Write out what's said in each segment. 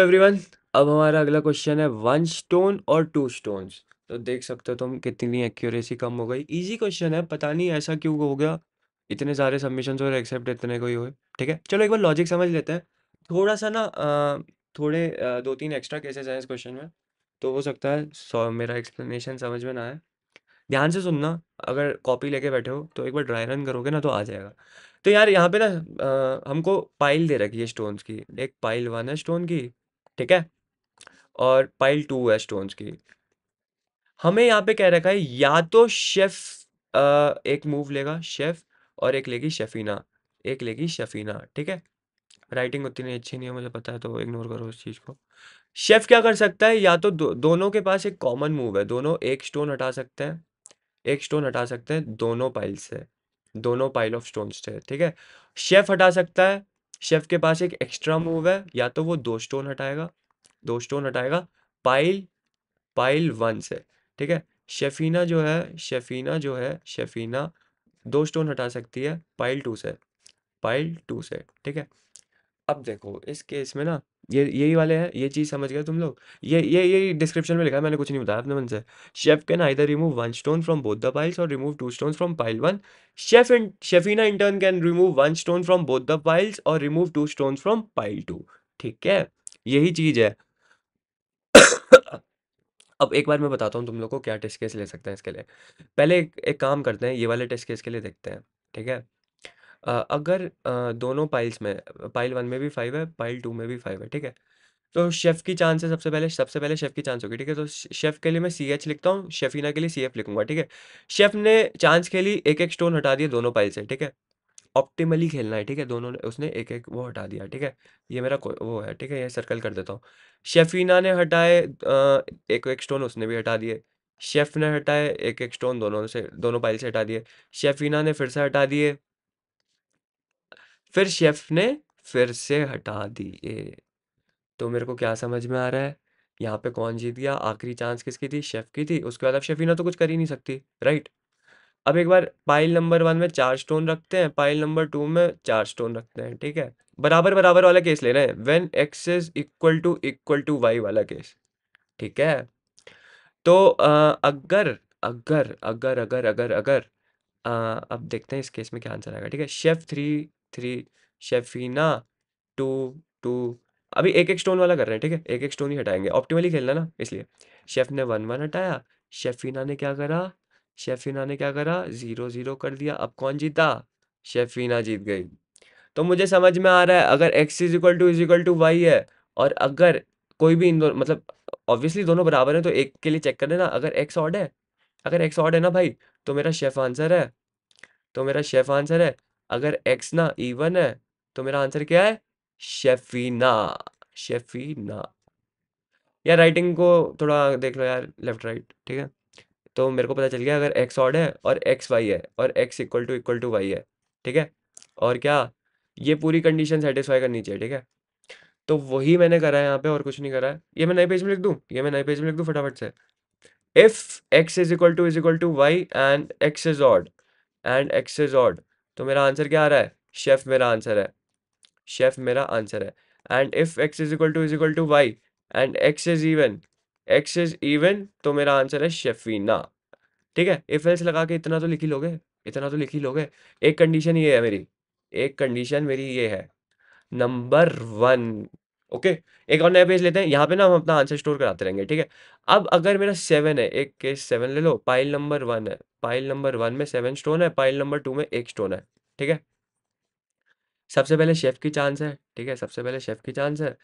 Everyone अब हमारा अगला क्वेश्चन है वन स्टोन और टू स्टोन्स तो देख सकते हो तुम कितनी एक्यूरेसी कम हो गई इजी क्वेश्चन है पता नहीं ऐसा क्यों हो गया इतने सारे सबमिशन और एक्सेप्ट इतने को ही हुए ठीक है चलो एक बार लॉजिक समझ लेते हैं थोड़ा सा ना थोड़े दो तीन एक्स्ट्रा केसेस हैं इस क्वेश्चन में तो हो सकता है सॉ मेरा एक्सप्लेनेशन समझ में ना आए ध्यान से सुनना अगर कॉपी लेके बैठे हो तो एक बार ड्राई रन करोगे ना तो आ जाएगा तो यार यहाँ पे ना आ, हमको पाइल दे रखी है स्टोन्स की एक पाइल वन है स्टोन की ठीक है और पाइल टू है स्टोन्स की हमें यहाँ पे कह रखा है या तो शेफ आ, एक मूव लेगा शेफ और एक लेगी शफीना एक लेगी शफीना ठीक है राइटिंग उतनी अच्छी नहीं है मुझे पता है तो इग्नोर करो उस चीज़ को शेफ क्या कर सकता है या तो दो, दोनों के पास एक कॉमन मूव है दोनों एक स्टोन हटा सकते हैं एक स्टोन हटा सकते हैं दोनों पाइल से दोनों पाइल ऑफ स्टोन से ठीक है शेफ हटा सकता है शेफ के पास एक एक्स्ट्रा मूव है या तो वो दो स्टोन हटाएगा दो स्टोन हटाएगा पाइल पाइल वन से ठीक है शेफीना जो है शेफीना जो है शेफीना दो स्टोन हटा सकती है पाइल टू से पाइल टू से ठीक है अब देखो इस केस में ना ये यही वाले हैं ये चीज़ समझ गए तुम लोग ये ये ये डिस्क्रिप्शन में लिखा है मैंने कुछ नहीं बताया अपने मन से chef can either remove one stone from both the piles और remove two stone from pile one chef in Chefina in turn can remove one stone from both the piles और remove two stone from pile two ठीक है यही चीज़ है अब एक बार मैं बताता हूँ तुम लोग को क्या टेस्ट केस ले सकते हैं इसके लिए पहले एक, एक काम करते हैं ये वाले टेस्ट केस के लिए देखते हैं ठीक है अगर दोनों पाइल्स में पाइल वन में भी फाइव है, पाइल टू में भी फाइव है, ठीक है? तो शेफ़ की चांस है सबसे पहले सबसे पहले शेफ़ की चांस होगी, ठीक है? तो शेफ़ के लिए मैं सी एच लिखता हूँ, शेफीना के लिए सी एफ लिखूंगा ठीक है? शेफ़ ने चांस खेली, एक-एक स्टोन हटा दिए दोनों पाइल से, ठीक है? ऑप्टिमली खेलना है, ठीक है? दोनों ने उसने एक-एक वो हटा दिया, ठीक है? ये मेरा वो है, ठीक है? ये सर्कल कर देता हूँ। शेफीना ने हटाए एक-एक स्टोन उसने भी हटा दिए। शेफ़ ने हटाए एक-एक स्टोन दोनों से दोनों पाइल से हटा दिए। शेफीना ने फिर से हटा दिए। फिर शेफ ने फिर से हटा दिए तो मेरे को क्या समझ में आ रहा है यहाँ पे कौन जीत गया आखिरी चांस किसकी थी शेफ की थी उसके बाद अब ना तो कुछ कर ही नहीं सकती राइट अब एक बार पाइल नंबर वन में चार स्टोन रखते हैं पाइल नंबर टू में चार स्टोन रखते हैं ठीक है बराबर बराबर वाला केस ले रहे हैं when x is equal to equal to y वाला केस ठीक है तो आ, अगर अगर अगर अगर अगर अगर आ, अब देखते हैं इस केस में क्या आंसर आएगा ठीक है chef three three Chefina two two अभी एक एक स्टोन वाला कर रहे हैं ठीक है एक एक स्टोन ही हटाएंगे ऑप्टिमली खेलना ना इसलिए शेफ ने वन वन हटाया शेफीना ने क्या करा शेफीना ने क्या करा जीरो जीरो कर दिया अब कौन जीता शेफीना जीत गई तो मुझे समझ में आ रहा है अगर x is equal to is equal to y है और अगर कोई भी इन दोनों मतलब ऑब्वियसली दोनों बराबर हैं तो एक के लिए चेक कर लेना अगर एक्स ऑड है अगर एक्स ऑड है ना भाई तो मेरा शेफ आंसर है तो मेरा शेफ आंसर है अगर एक्स ना इवन है तो मेरा आंसर क्या है शेफीना शेफीना यार राइटिंग को थोड़ा देख लो यार लेफ्ट राइट ठीक है तो मेरे को पता चल गया अगर एक्स ऑड है और एक्स वाई है और x equal to equal to y है ठीक है और क्या ये पूरी कंडीशन सेटिस्फाई करनी चाहिए ठीक है तो वही मैंने करा है यहाँ पे और कुछ नहीं करा है ये मैं नए पेज में लिख दूँ ये मैं नए पेज में लिख दूँ फटाफट से if x is equal to is equal to y and x is odd and x is odd तो मेरा आंसर क्या आ रहा है शेफ मेरा आंसर है शेफ मेरा आंसर है and if x is equal to is equal to y and x is even x is even तो मेरा आंसर है शेफीना ठीक है इफ एल्स लगा के इतना तो लिख ही लोगे इतना तो लिख ही लोगे एक कंडीशन ये है मेरी एक कंडीशन मेरी ये है नंबर वन ओके एक और नया पेज लेते हैं यहाँ पे ना हम अपना आंसर स्टोर कराते रहेंगे ठीक है अब अगर मेरा सेवन है एक केस सेवन ले लो पाइल नंबर वन है पाइल नंबर वन में सेवन स्टोन है पाइल नंबर टू में एक स्टोन है ठीक है सबसे पहले शेफ की चांस है ठीक है सबसे पहले शेफ की चांस है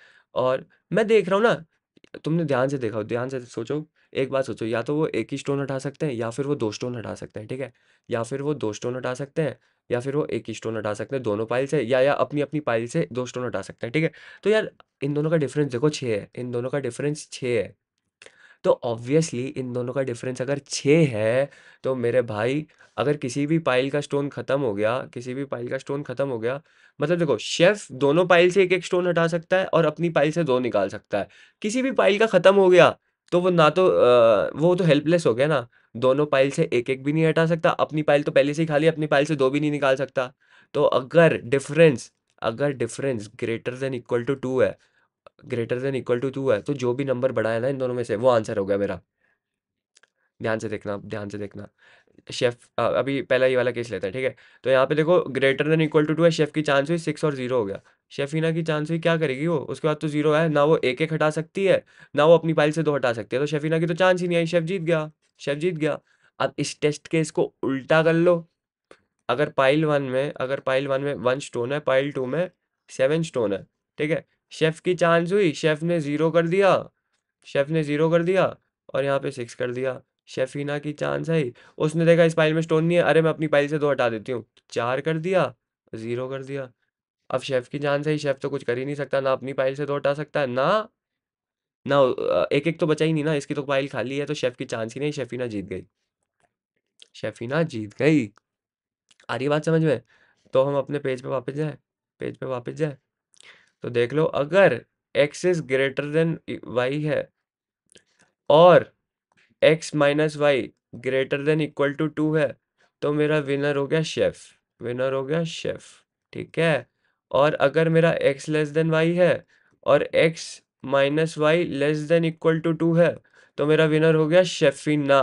और मैं देख रहा हूँ ना तुमने ध्यान से देखा ध्यान से सोचो एक बात सोचो या तो वो एक ही स्टोन हटा सकते हैं या फिर वो दो स्टोन हटा सकते हैं ठीक है या फिर वो दो स्टोन हटा सकते हैं या फिर वो एक ही स्टोन हटा सकते हैं दोनों पाइल से या या अपनी अपनी पाइल से दो स्टोन हटा सकते हैं ठीक है तो यार इन दोनों का डिफरेंस देखो छः है इन दोनों का डिफरेंस छः है तो ऑब्वियसली इन दोनों का डिफरेंस अगर छः है तो मेरे भाई अगर किसी भी पाइल का स्टोन ख़त्म हो गया किसी भी पाइल का स्टोन ख़त्म हो गया मतलब देखो शेफ़ दोनों पाइल से एक एक स्टोन हटा सकता है और अपनी पाइल से दो निकाल सकता है किसी भी पाइल का ख़त्म हो गया तो वो ना तो आ, वो तो हेल्पलेस हो गया ना दोनों पाइल से एक-एक भी नहीं हटा सकता, अपनी पाइल तो पहले से ही खाली अपनी पाइल से दो भी नहीं निकाल सकता। तो अगर डिफरेंस अगर difference greater than equal to two है greater than equal to two है, तो जो भी नंबर बड़ा है ना इन दोनों में से, वो आंसर हो गया मेरा। ध्यान से देखना, ध्यान से देखना। शेफ़ अभी पहला ये वाला केस लेते हैं, ठीक है? तो यहाँ पे देखो greater than equal to two है, शेफ़ की चांस हुई सिक्स और जीरो हो गया। शेफीना की चांस हुई क्या करेगी वो उसके बाद तो जीरो है ना वो एक एक हटा सकती है ना वो अपनी पाइल से दो हटा सकती है तो शेफीना की तो चांस ही नहीं आई शेफ जीत गया शेफ जीत गया अब इस टेस्ट के इसको उल्टा कर लो अगर पाइल वन में अगर पाइल वन में वन स्टोन है पाइल टू में सेवन स्टोन है ठीक है शेफ की चांस हुई शेफ ने ज़ीरो कर दिया शेफ ने ज़ीरो कर दिया और यहाँ पे सिक्स कर दिया शेफीना की चांस आई उसने देखा इस पाइल में स्टोन नहीं है अरे मैं अपनी पाइल से दो हटा देती हूँ चार कर दिया ज़ीरो कर दिया अब शेफ़ की जान से ही शेफ़ तो कुछ कर ही नहीं सकता ना अपनी पाइल से तो हटा सकता है ना ना एक एक तो बचा ही नहीं ना इसकी तो पाइल खाली है तो शेफ़ की चांस ही नहीं शेफ़ीना जीत गई शेफ़ीना जीत गई आ रही बात समझ में तो हम अपने पेज पे वापस जाए पेज पे वापस जाए तो देख लो अगर x is greater than y है और x minus y greater than equal to two है तो मेरा विनर हो गया शेफ़ विनर हो गया शेफ़ ठीक है और अगर मेरा एक्स लेस देन वाई है और x minus y less than equal to two है तो मेरा विनर हो गया शेफिना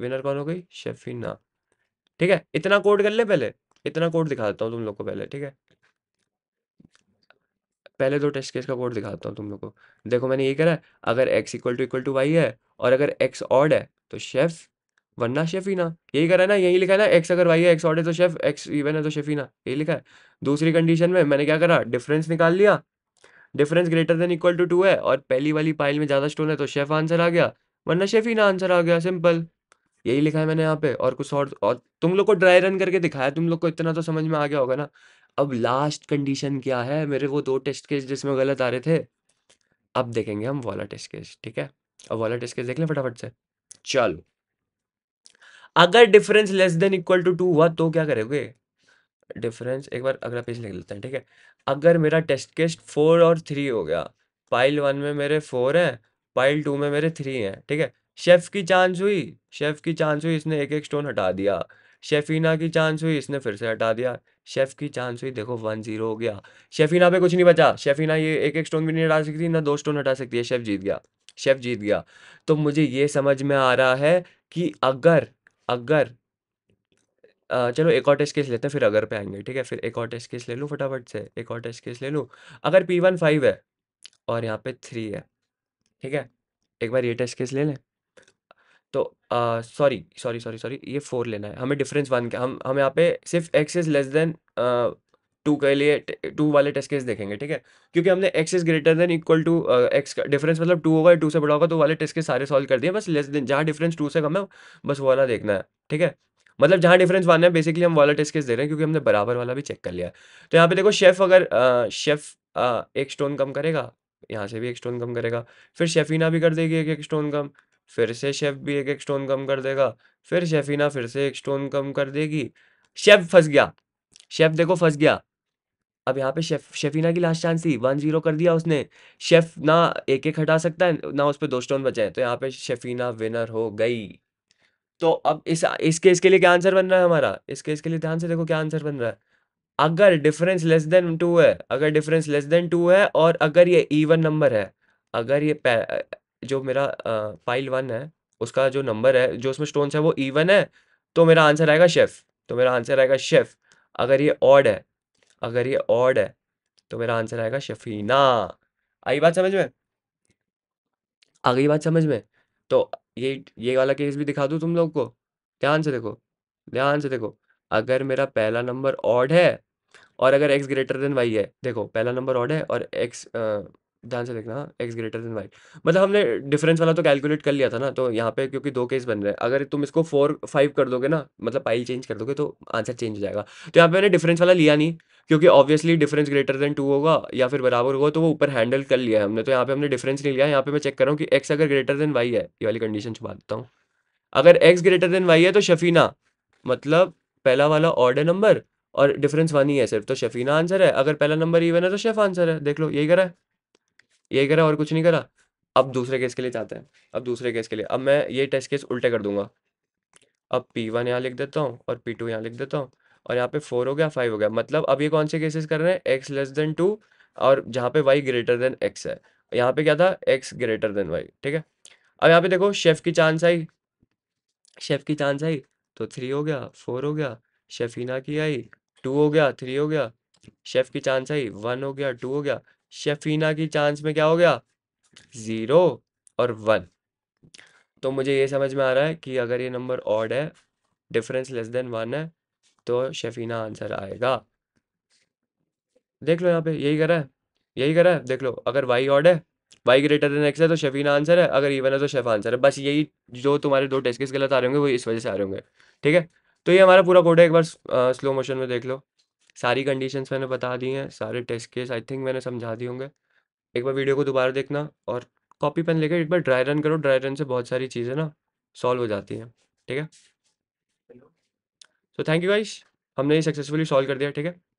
विनर कौन हो गई शेफिना ठीक है इतना कोड कर ले पहले इतना कोड दिखा देता हूँ तुम लोग को पहले ठीक है पहले दो टेस्ट केस का कोड दिखाता हूँ तुम लोग को देखो मैंने ये करा है अगर x equal to equal to y है और अगर एक्स ऑड है तो शेफ वरना शेफीना यही करा है ना यही लिखा है ना एक्स अगर वाई है एक्स ऑड है तो शेफ एक्स इवन है तो शेफीना यही लिखा है दूसरी कंडीशन में मैंने क्या करा डिफरेंस निकाल लिया difference greater than equal to two है और पहली वाली पाइल में ज़्यादा स्टोन है तो शेफ आंसर आ गया वरना शेफीना आंसर आ गया सिंपल यही लिखा है मैंने यहाँ पे और कुछ और, और तुम लोग को ड्राई रन करके दिखाया तुम लोग को इतना तो समझ में आ गया होगा ना अब लास्ट कंडीशन क्या है मेरे वो दो टेस्ट केस जिसमें गलत आ रहे थे अब देखेंगे हम वाला टेस्ट केस ठीक है अब वाला टेस्ट केस देख लें फटाफट से चलो अगर difference less than equal to two हुआ तो क्या करोगे डिफरेंस एक बार अगला पेज लिख लेते हैं ठीक है अगर मेरा टेस्ट केस फोर और थ्री हो गया पाइल वन में मेरे फोर हैं पाइल टू में मेरे थ्री हैं ठीक है शेफ़ की चांस हुई शेफ़ की चांस हुई इसने एक एक स्टोन हटा दिया शेफीना की चांस हुई इसने फिर से हटा दिया शेफ़ की चांस हुई देखो वन जीरो हो गया शेफीना पे कुछ नहीं बचा शेफीना ये एक एक स्टोन भी नहीं हटा सकती ना दो स्टोन हटा सकती है शेफ़ जीत गया शेफ़ जीत गया तो मुझे ये समझ में आ रहा है कि अगर अगर चलो एक और टेस्ट केस लेते हैं फिर अगर पे आएंगे ठीक है? फिर एक और टेस्ट केस ले लूँ फटाफट से, एक और टेस्ट केस ले लूँ। अगर पी वन फाइव है और यहाँ पे थ्री है, ठीक है? एक बार ये टेस्ट केस ले लें। तो सॉरी, सॉरी, सॉरी, सॉरी ये फोर लेना है। हमें डिफरेंस वन का हम हम यहाँ पे सिर्फ़ x is less than two के लिए टू वाले टेस्ट केस देखेंगे ठीक है क्योंकि हमने x is greater than equal to x difference मतलब टू होगा टू से बड़ा होगा तो वाले टेस्ट केस सारे सॉल्व कर दिए बस लेस देन जहाँ डिफरेंस टू से कम है बस वो वाला देखना है ठीक है मतलब जहाँ डिफरेंस वाला है बेसिकली हम वाला टेस्ट केस दे रहे हैं क्योंकि हमने बराबर वाला भी चेक कर लिया तो यहाँ पे देखो शेफ अगर शेफ एक स्टोन कम करेगा यहाँ से भी एक स्टोन कम करेगा फिर शेफीना भी कर देगी एक एक स्टोन कम फिर से शेफ भी एक एक स्टोन कम कर देगा फिर शेफीना फिर से एक स्टोन कम कर देगी शेफ फंस गया शेफ देखो फंस गया अब यहाँ पे शेफ शेफीना की लास्ट चांस थी वन जीरो कर दिया उसने शेफ ना एक एक हटा सकता है ना उस पर दो स्टोन बचे हैं तो यहाँ पे शेफीना विनर हो गई तो अब इस इस केस के लिए क्या आंसर बन रहा है हमारा इस केस के लिए ध्यान से देखो क्या आंसर बन रहा है अगर डिफरेंस लेस देन टू है अगर डिफरेंस लेस देन टू है और अगर ये इवन नंबर है अगर ये जो मेरा फाइल वन है उसका जो नंबर है जो उसमें स्टोन है वो इवन है तो मेरा आंसर आएगा शेफ तो मेरा आंसर आएगा शेफ अगर ये ऑड है अगर ये ऑड है तो मेरा आंसर आएगा शफीना आई बात समझ में आ गई बात समझ में तो ये ये वाला केस भी दिखा दूँ तुम लोग को ध्यान से देखो ध्यान से देखो अगर मेरा पहला नंबर ऑड है और अगर एक्स ग्रेटर देन वाई है देखो पहला नंबर ऑड है और एक्स ध्यान से देखना एक्स ग्रेटर देन वाई मतलब हमने डिफरेंस वाला तो कैलकुलेट कर लिया था ना तो यहाँ पे क्योंकि दो केस बन रहे हैं अगर तुम इसको फोर फाइव कर दोगे ना मतलब पाइल चेंज कर दोगे तो आंसर चेंज हो जाएगा तो यहाँ पे मैंने डिफरेंस वाला लिया नहीं क्योंकि obviously difference greater than two होगा या फिर बराबर होगा तो वो ऊपर हैंडल कर लिया है हमने तो यहाँ पे हमने डिफरेंस नहीं लिया यहाँ पे मैं चेक कर रहा हूँ कि एक्स अगर ग्रेटर देन वाई है ये वाली कंडीशन छुपा देता हूँ अगर एक्स ग्रेटर देन वाई है तो शफीना मतलब पहला वाला ऑर्डर नंबर और डिफरेंस वन ही है सिर्फ तो शफीना आंसर है अगर पहला नंबर इवन है तो शेफ आंसर है देख लो यही करा है ये करा और कुछ नहीं करा अब दूसरे केस के लिए चाहते हैं अब दूसरे केस के लिए अब मैं ये टेस्ट केस उल्टे कर दूंगा अब पी वन यहाँ लिख देता हूँ और पी टू यहाँ लिख देता हूँ और यहाँ पे फोर हो गया फाइव हो गया मतलब अब ये कौन से केसेस कर रहे हैं एक्स लेस देन टू और जहाँ पे वाई ग्रेटर देन एक्स है यहाँ पे क्या था एक्स ग्रेटर देन वाई ठीक है अब यहाँ पे देखो शेफ की चांस आई शेफ की चांस आई तो थ्री हो गया फोर हो गया शेफीना की आई टू हो गया थ्री हो गया शेफ की चांस आई वन हो गया टू हो गया शफीना की चांस में क्या हो गया ज़ीरो और वन तो मुझे ये समझ में आ रहा है कि अगर ये नंबर ऑड है डिफरेंस लेस देन वन है तो शफीना आंसर आएगा देख लो यहाँ पे यही रहा है यही करा है देख लो अगर वाई ऑड है वाई ग्रेटर देन एक्स है तो शफीना आंसर है अगर इवन है तो शेफ आंसर है बस यही जो तुम्हारे दो टेस्ट केस गलत आ रहे होंगे वो इस वजह से आ रहे होंगे ठीक है तो ये हमारा पूरा कोड है एक बार स्लो मोशन में देख लो सारी कंडीशंस मैंने बता दी हैं सारे टेस्ट केस आई थिंक मैंने समझा दिए होंगे एक बार वीडियो को दोबारा देखना और कॉपी पेन लेकर एक बार ड्राई रन करो ड्राई रन से बहुत सारी चीज़ें ना सॉल्व हो जाती हैं ठीक है सो थैंक यू गाइश हमने ये सक्सेसफुली सॉल्व कर दिया ठीक है